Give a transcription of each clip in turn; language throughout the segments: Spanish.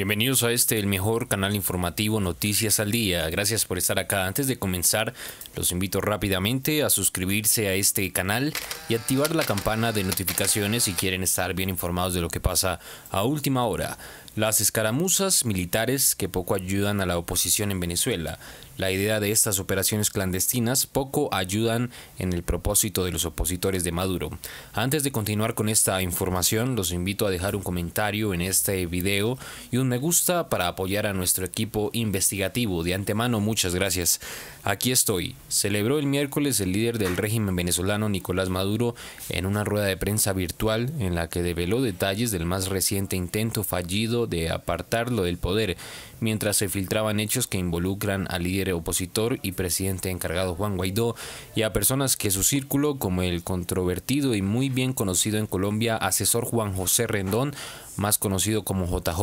Bienvenidos a este, el mejor canal informativo Noticias al Día. Gracias por estar acá. Antes de comenzar, los invito rápidamente a suscribirse a este canal y activar la campana de notificaciones si quieren estar bien informados de lo que pasa a última hora. Las escaramuzas militares que poco ayudan a la oposición en Venezuela. La idea de estas operaciones clandestinas poco ayudan en el propósito de los opositores de Maduro. Antes de continuar con esta información, los invito a dejar un comentario en este video y un me gusta para apoyar a nuestro equipo investigativo. De antemano, muchas gracias. Aquí estoy. Celebró el miércoles el líder del régimen venezolano Nicolás Maduro en una rueda de prensa virtual en la que develó detalles del más reciente intento fallido de apartarlo del poder, mientras se filtraban hechos que involucran al líder opositor y presidente encargado Juan Guaidó y a personas que su círculo, como el controvertido y muy bien conocido en Colombia asesor Juan José Rendón, más conocido como JJ.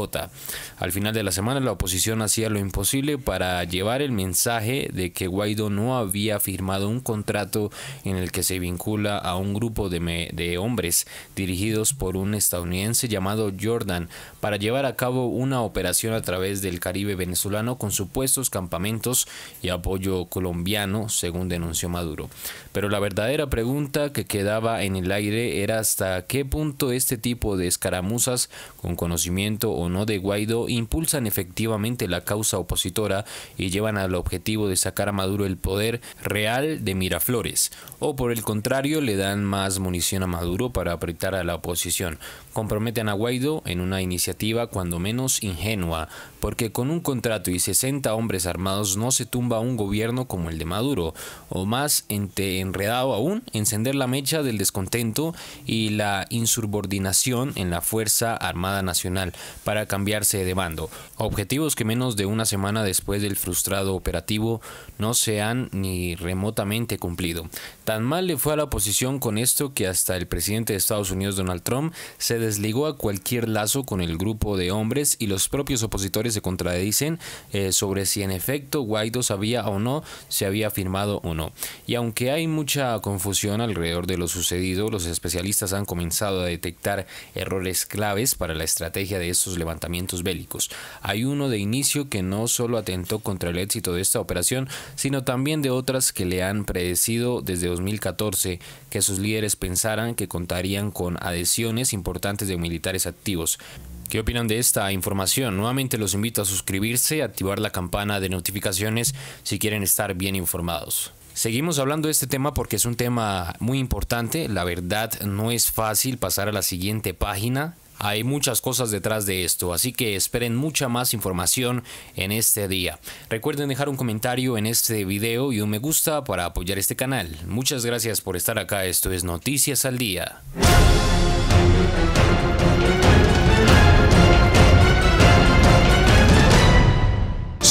Al final de la semana la oposición hacía lo imposible para llevar el mensaje de que Guaidó no había firmado un contrato en el que se vincula a un grupo de, de hombres dirigidos por un estadounidense llamado Jordan para llevar a cabo una operación a través del Caribe venezolano con supuestos campamentos y apoyo colombiano, según denunció Maduro. Pero la verdadera pregunta que quedaba en el aire era hasta qué punto este tipo de escaramuzas, con conocimiento o no de Guaido impulsan efectivamente la causa opositora y llevan al objetivo de sacar a Maduro el poder real de Miraflores, o por el contrario le dan más munición a Maduro para apretar a la oposición. Comprometen a Guaido en una iniciativa cuando menos ingenua, porque con un contrato y 60 hombres armados no se tumba un gobierno como el de Maduro, o más enredado aún, encender la mecha del descontento y la insubordinación en la Fuerza Armada Nacional para cambiarse de bando. Objetivos que menos de una semana después del frustrado operativo no se han ni remotamente cumplido. Tan mal le fue a la oposición con esto que hasta el presidente de Estados Unidos Donald Trump se desligó a cualquier lazo con el grupo de hombres y los propios opositores se contradicen eh, sobre si en efecto White sabía o no se había firmado o no. Y aunque hay mucha confusión alrededor de lo sucedido, los especialistas han comenzado a detectar errores claves para la estrategia de estos levantamientos bélicos. Hay uno de inicio que no solo atentó contra el éxito de esta operación, sino también de otras que le han predecido desde 2014 que sus líderes pensaran que contarían con adhesiones importantes de militares activos. ¿Qué opinan de esta información? Nuevamente los invito a suscribirse, activar la campana de notificaciones si quieren estar bien informados. Seguimos hablando de este tema porque es un tema muy importante. La verdad no es fácil pasar a la siguiente página. Hay muchas cosas detrás de esto, así que esperen mucha más información en este día. Recuerden dejar un comentario en este video y un me gusta para apoyar este canal. Muchas gracias por estar acá, esto es Noticias al Día.